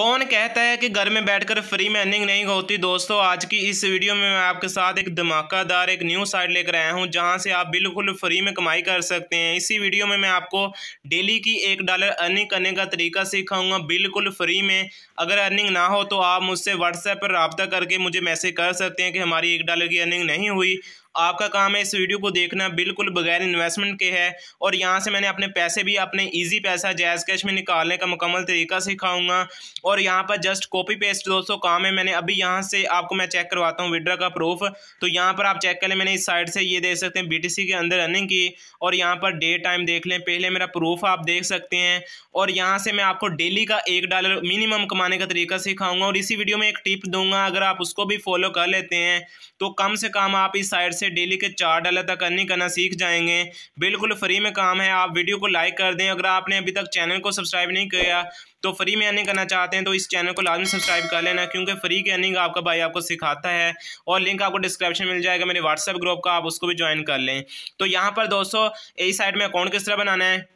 कौन कहता है कि घर में बैठकर फ्री में अर्निंग नहीं होती दोस्तों आज की इस वीडियो में मैं आपके साथ एक धमाकादार एक न्यू साइट लेकर आया हूं जहां से आप बिल्कुल फ्री में कमाई कर सकते हैं इसी वीडियो में मैं आपको डेली की एक डॉलर अर्निंग करने का तरीका सिखाऊंगा बिल्कुल फ्री में अगर अर्निंग ना हो तो आप मुझसे व्हाट्सएप पर रबता करके मुझे मैसेज कर सकते हैं कि हमारी एक डॉलर की अर्निंग नहीं हुई आपका काम है इस वीडियो को देखना बिल्कुल बगैर इन्वेस्टमेंट के है और यहाँ से मैंने अपने पैसे भी अपने ईजी पैसा जैज़ कैश में निकालने का मुकम्मल तरीका सिखाऊंगा और यहाँ पर जस्ट कॉपी पेस्ट दोस्तों काम है मैंने अभी यहाँ से आपको मैं चेक करवाता हूँ विड्रा का प्रूफ तो यहाँ पर आप चेक कर लें मैंने इस साइड से ये देख सकते हैं बी के अंदर रनिंग की और यहाँ पर डे टाइम देख लें पहले मेरा प्रूफ आप देख सकते हैं और यहाँ से मैं आपको डेली का एक डॉलर मिनिमम कमाने का तरीका सिखाऊंगा और इसी वीडियो में एक टिप दूंगा अगर आप उसको भी फॉलो कर लेते हैं तो कम से कम आप इस साइड ऐसे डेली के चार डॉलर तक अर्निंग करना सीख जाएंगे बिल्कुल फ्री में काम है आप वीडियो को लाइक कर दें अगर आपने अभी तक चैनल को सब्सक्राइब नहीं किया तो फ्री में अर्निंग करना चाहते हैं तो इस चैनल को लाजमी सब्सक्राइब कर लेना क्योंकि फ्री की अर्निंग आपका भाई आपको सिखाता है और लिंक आपको डिस्क्रिप्शन मिल जाएगा मेरे व्हाट्सएप ग्रुप का आप उसको भी ज्वाइन कर लें तो यहाँ पर दोस्तों इस साइड में अकाउंट किस तरह बनाना है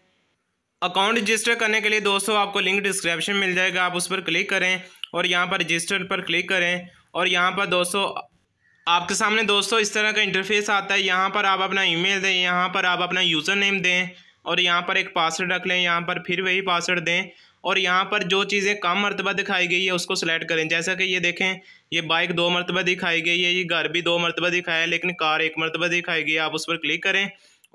अकाउंट रजिस्टर करने के लिए दोस्तों आपको लिंक डिस्क्रिप्शन मिल जाएगा आप उस पर क्लिक करें और यहाँ पर रजिस्टर पर क्लिक करें और यहाँ पर दोस्तों आपके सामने दोस्तों इस तरह का इंटरफेस आता है यहाँ पर आप अपना ईमेल दें यहाँ पर आप अपना यूज़र नेम दें और यहाँ पर एक पासवर्ड रख लें यहाँ पर फिर वही पासवर्ड दें और यहाँ पर जो चीज़ें कम मरतबा दिखाई गई है उसको सिलेक्ट करें जैसा कि ये देखें ये बाइक दो मरतबा दिखाई गई है ये घर भी दो मरतबा दिखाया है लेकिन कार एक मरतबा दिखाई गई है आप उस पर क्लिक करें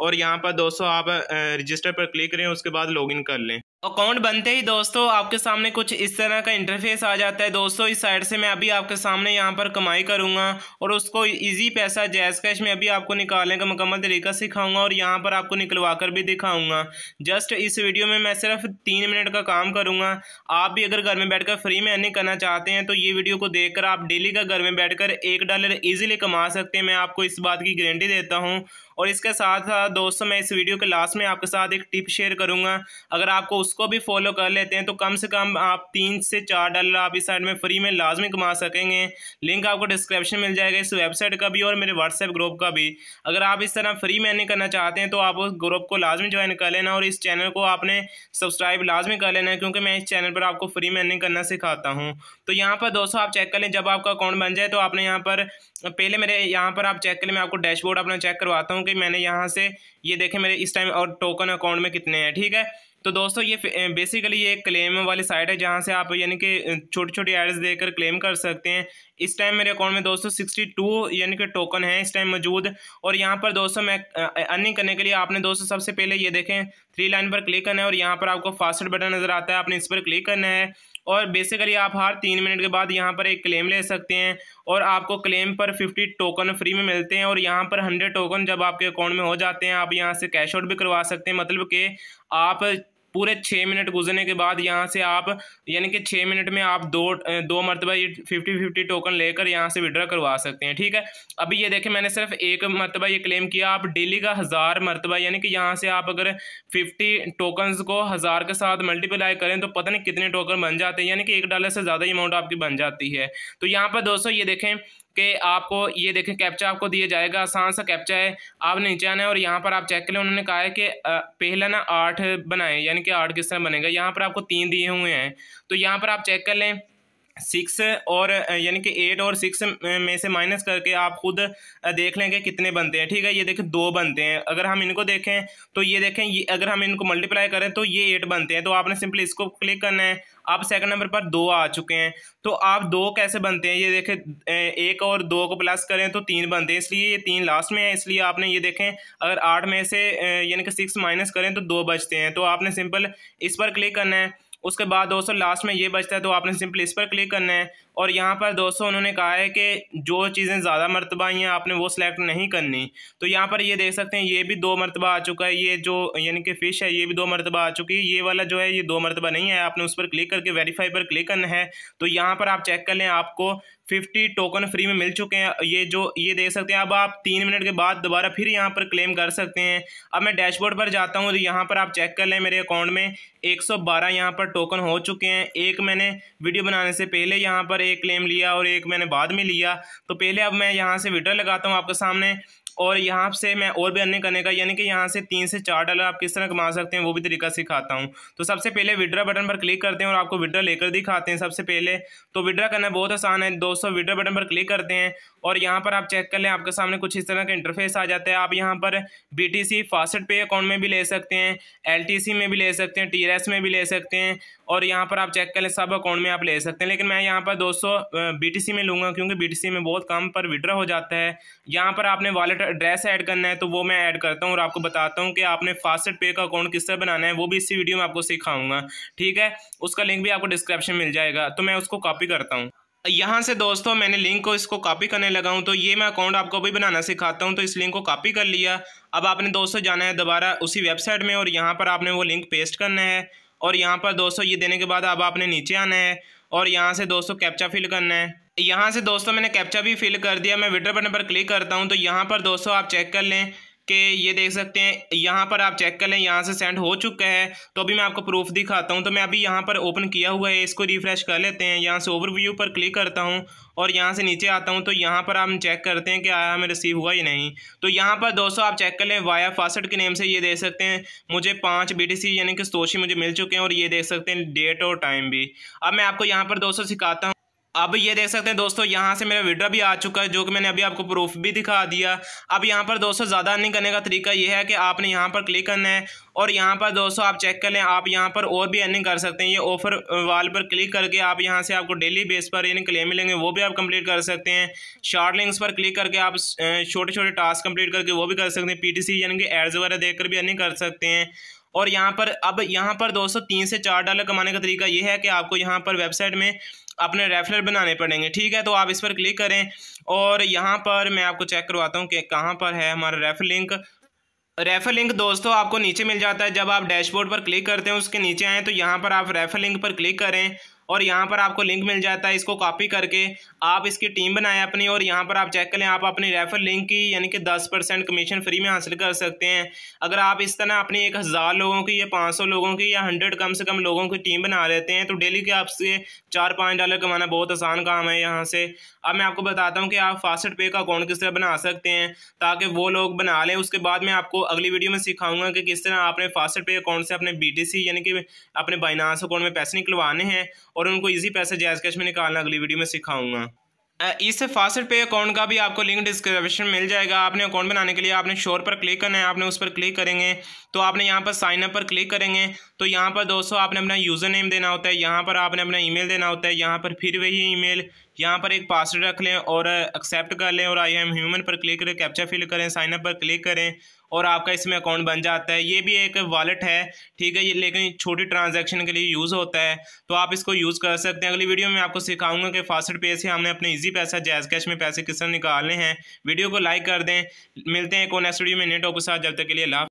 और यहाँ पर दोस्तों आप रजिस्टर पर क्लिक करें उसके बाद लॉगिन कर लें अकाउंट बनते ही दोस्तों आपके सामने कुछ इस तरह का इंटरफेस आ जाता है दोस्तों इस साइड से मैं अभी आपके सामने यहाँ पर कमाई करूँगा और उसको इजी पैसा जैस कैश में अभी आपको निकालने का मुकम्मल तरीका सिखाऊंगा और यहाँ पर आपको निकलवा कर भी दिखाऊंगा जस्ट इस वीडियो में मैं सिर्फ तीन मिनट का काम करूँगा आप भी अगर घर में बैठ कर फ्री में अर्निंग करना चाहते हैं तो ये वीडियो को देख कर आप डेली का घर में बैठ कर एक डॉलर ईजिली कमा सकते हैं मैं आपको इस बात की गारंटी देता हूँ और इसके साथ साथ दोस्तों मैं इस वीडियो के लास्ट में आपके साथ एक टिप शेयर करूँगा अगर आपको उसको भी फॉलो कर लेते हैं तो कम से कम आप तीन से चार डॉलर आप इस साइड में फ्री में लाजमी कमा सकेंगे लिंक आपको डिस्क्रिप्शन मिल जाएगा इस वेबसाइट का भी और मेरे व्हाट्सएप ग्रुप का भी अगर आप इस तरह फ्री में नहीं करना चाहते हैं तो आप उस ग्रुप को लाजमी ज्वाइन कर लेना और इस चैनल को आपने सब्सक्राइब लाजमी कर लेना क्योंकि मैं इस चैनल पर आपको फ्री में नहीं करना सिखाता हूँ तो यहाँ पर दोस्तों आप चेक कर लें जब आपका अकाउंट बन जाए तो आपने यहाँ पर पहले मेरे यहाँ पर आप चेक कर लें मैं आपको डैशबोर्ड अपना चेक करवाता हूँ कि मैंने यहाँ से ये देखे मेरे इस टाइम और टोकन अकाउंट में कितने हैं ठीक है तो दोस्तों ये बेसिकली ये क्लेम वाली साइट है जहाँ से आप यानी कि छोटी छोटी एड्स देकर क्लेम कर सकते हैं इस टाइम मेरे अकाउंट में दोस्तों सिक्सटी टू यानी कि टोकन है इस टाइम मौजूद और यहाँ पर दोस्तों मैं अर्निंग करने के लिए आपने दोस्तों सबसे पहले ये देखें थ्री लाइन पर क्लिक करना है और यहाँ पर आपको फास्ट बटन नज़र आता है आपने इस पर क्लिक करना है और बेसिकली आप हर तीन मिनट के बाद यहाँ पर एक क्लेम ले सकते हैं और आपको क्लेम पर फिफ्टी टोकन फ्री में मिलते हैं और यहाँ पर हंड्रेड टोकन जब आपके अकाउंट में हो जाते हैं आप यहाँ से कैश आउट भी करवा सकते हैं मतलब कि आप पूरे छः मिनट गुजरने के बाद यहाँ से आप यानी कि छः मिनट में आप दो दो मरतबा ये फिफ्टी फिफ्टी टोकन लेकर यहाँ से विड्रा करवा सकते हैं ठीक है अभी ये देखें मैंने सिर्फ एक मरतबा ये क्लेम किया आप डेली का हज़ार मरतबा यानी कि यहाँ से आप अगर फिफ्टी टोकन को हज़ार के साथ मल्टीप्लाई करें तो पता नहीं कितने टोकन बन जाते हैं यानी कि एक डॉलर से ज़्यादा अमाउंट आपकी बन जाती है तो यहाँ पर दोस्तों ये देखें कि आपको ये देखें कैप्चा आपको दिया जाएगा आसान सा कैप्चा है आपने नीचे आना है और यहाँ पर आप चेक कर लें उन्होंने कहा है कि पहला ना आठ बनाएं यानी कि आठ किस तरह बनेगा यहाँ पर आपको तीन दिए हुए हैं तो यहाँ पर आप चेक कर लें सिक्स और यानी कि एट और सिक्स में से माइनस करके आप खुद देख लेंगे कितने बनते हैं ठीक है ये देखें दो बनते हैं अगर हम इनको देखें तो ये देखें ये अगर हम इनको मल्टीप्लाई करें तो ये एट बनते हैं तो आपने सिंपली इसको क्लिक करना है आप सेकंड नंबर पर दो आ चुके हैं तो आप दो कैसे बनते हैं ये देखें एक और दो को प्लस करें तो तीन बनते हैं इसलिए ये तीन लास्ट में है इसलिए आपने ये देखें अगर आठ में से यानी कि सिक्स माइनस करें तो दो बचते हैं तो आपने सिंपल इस पर क्लिक करना है उसके बाद दोस्तों लास्ट में ये बचता है तो आपने सिंपल इस पर क्लिक करना है और यहाँ पर दोस्तों उन्होंने कहा है कि जो चीज़ें ज़्यादा मरतबा आई हैं आपने वो सिलेक्ट नहीं करनी तो यहाँ पर ये देख सकते हैं ये भी दो मरतबा आ चुका है ये जो यानी कि फ़िश है ये भी दो मरतबा आ चुकी है ये वाला जो है ये दो मरतबा नहीं है आपने उस पर क्लिक करके वेरीफाई पर क्लिक करना है तो यहाँ पर आप चेक कर लें आपको फिफ्टी टोकन फ्री में मिल चुके हैं ये जो ये देख सकते हैं अब आप तीन मिनट के बाद दोबारा फिर यहाँ पर क्लेम कर सकते हैं अब मैं डैशबोर्ड पर जाता हूँ तो यहाँ पर आप चेक कर लें मेरे अकाउंट में 112 सौ यहाँ पर टोकन हो चुके हैं एक मैंने वीडियो बनाने से पहले यहाँ पर एक क्लेम लिया और एक मैंने बाद में लिया तो पहले अब मैं यहाँ से विड्रॉ लगाता हूँ आपके सामने और यहाँ से मैं और भी अर्निंग करने का यानी कि यहाँ से तीन से चार डॉलर आप किस तरह कमा सकते हैं वो भी तरीका सिखाता हूँ तो सबसे पहले विड्रा बटन पर क्लिक करते हैं और आपको विड्रा लेकर दिखाते हैं सबसे पहले तो विड्रा करना बहुत आसान है दोस्तों विड्रा बटन पर क्लिक करते हैं और यहाँ पर आप चेक कर लें आपके सामने कुछ इस तरह का इंटरफेस आ जाता है आप यहाँ पर B T C fast pay account में भी ले सकते हैं एल टी सी में भी ले सकते हैं टी एस में भी ले सकते हैं और यहाँ पर आप चेक कर लें सब अकाउंट में आप ले सकते हैं लेकिन मैं यहाँ पर दोस्तों बी टी सी में लूँगा क्योंकि बी टी सी में बहुत कम पर विड्रा हो जाता है यहाँ पर आपने वॉलेट एड्रेस ऐड करना है तो वो मैं ऐड करता हूँ और आपको बताता हूँ कि आपने फास्ट पे का अकाउंट किस तरह बनाना है वो भी इसी वीडियो में आपको सिखाऊंगा ठीक है उसका लिंक भी आपको डिस्क्रिप्शन मिल जाएगा तो मैं उसको कॉपी करता हूँ यहाँ से दोस्तों मैंने लिंक को इसको कॉपी करने लगा हूँ तो ये मैं अकाउंट आपको भी बनाना सिखाता हूँ तो इस लिंक को कॉपी कर लिया अब आपने दोस्तों जाना है दोबारा उसी वेबसाइट में और यहाँ पर आपने वो लिंक पेस्ट करना है और यहाँ पर दोस्तों ये देने के बाद अब आपने नीचे आना है और यहाँ से दोस्तों कैप्चा फिल करना है यहाँ से दोस्तों मैंने कैप्चा भी फिल कर दिया मैं विड्रो बटन पर क्लिक करता हूँ तो यहाँ पर दोस्तों आप चेक कर लें कि ये देख सकते हैं यहाँ पर आप चेक कर लें यहाँ से सेंड हो चुका है तो अभी मैं आपको प्रूफ दिखाता हूँ तो मैं अभी यहाँ पर ओपन किया हुआ है इसको रिफ़्रेश कर लेते हैं यहाँ से ओवरव्यू पर क्लिक करता हूँ और यहाँ से नीचे आता हूँ तो यहाँ पर हम चेक करते हैं कि आया हमें रिसीव हुआ या नहीं तो यहाँ पर दोस्तों आप चेक कर लें वाया फासट के नेम से ये देख सकते हैं मुझे पाँच बी यानी कि सोशी मुझे मिल चुके हैं और ये देख सकते हैं डेट और टाइम भी अब मैं आपको यहाँ पर दोस्तों सिखाता हूँ अब ये देख सकते हैं दोस्तों यहाँ से मेरा विड्रा भी आ चुका है जो कि मैंने अभी आपको प्रूफ भी दिखा दिया अब यहाँ पर दोस्तों ज़्यादा अर्निंग करने का तरीका ये है कि आपने यहाँ पर क्लिक करना है और यहाँ पर दोस्तों आप चेक कर लें आप यहाँ पर और भी अर्निंग कर सकते हैं ये ऑफर वाल uh, पर क्लिक करके आप यहाँ से आपको डेली बेस पर यानी क्लेम मिलेंगे वो भी आप कंप्लीट कर सकते हैं शॉर्ट लिंक्स पर क्लिक करके आप छोटे छोटे टास्क कंप्लीट करके वो भी कर सकते हैं पी यानी कि एड्स वगैरह देख भी अर्निंग कर सकते हैं और यहाँ पर अब यहाँ पर दोस्तों तीन से चार डॉलर कमाने का तरीका ये है कि आपको यहाँ पर वेबसाइट में अपने रेफरल बनाने पड़ेंगे ठीक है तो आप इस पर क्लिक करें और यहाँ पर मैं आपको चेक करवाता हूँ कि कहाँ पर है हमारा रेफर लिंक रेफर लिंक दोस्तों आपको नीचे मिल जाता है जब आप डैशबोर्ड पर क्लिक करते हैं उसके नीचे आएँ तो यहाँ पर आप रेफर लिंक पर क्लिक करें और यहाँ पर आपको लिंक मिल जाता है इसको कॉपी करके आप इसकी टीम बनाएं अपनी और यहाँ पर आप चेक करें आप अपनी रेफर लिंक की यानी कि दस परसेंट कमीशन फ्री में हासिल कर सकते हैं अगर आप इस तरह अपनी एक हज़ार लोगों की या पाँच सौ लोगों की या हंड्रेड कम से कम लोगों की टीम बना लेते हैं तो डेली के आपसे चार पाँच डॉलर कमाना बहुत आसान काम है यहाँ से अब मैं आपको बताता हूँ कि आप फास्ट पे का अकाउंट किस तरह बना सकते हैं ताकि वो लोग बना लें उसके बाद मैं आपको अगली वीडियो में सिखाऊंगा कि किस तरह आपने फास्ट पे अकाउंट से अपने बी यानी कि अपने बाइनास अकाउंट में पैसे निकलवाने हैं और उनको ईजी पैसे जैज कैश में निकालना अगली वीडियो में सिखाऊंगा इस फास्ट पे अकाउंट का भी आपको लिंक डिस्क्रिप्शन मिल जाएगा आपने अकाउंट बनाने के लिए आपने शोर पर क्लिक करना है आपने उस पर क्लिक करेंगे तो आपने यहाँ पर साइन अप पर क्लिक करेंगे तो यहाँ पर दोस्तों आपने अपना यूज़र नेम देना होता है यहाँ पर आपने अपना ईमेल देना होता है यहाँ पर फिर वही ईमेल यहाँ पर एक पासवर्ड रख लें और एक्सेप्ट कर लें और आई एम ह्यूमन पर क्लिक करें कैप्चा फिल करें साइनअप पर क्लिक करें और आपका इसमें अकाउंट बन जाता है ये भी एक वॉलेट है ठीक है ये लेकिन छोटी ट्रांजैक्शन के लिए यूज़ होता है तो आप इसको यूज़ कर सकते हैं अगली वीडियो में आपको सिखाऊंगा कि फास्ट पे से हमने अपने ईजी पैसा जैज कैश में पैसे किस तरह निकालने हैं वीडियो को लाइक कर दें मिलते हैं को नेक्स्ट वीडियो में नेटवर्क के साथ जब तक के लिए लाभ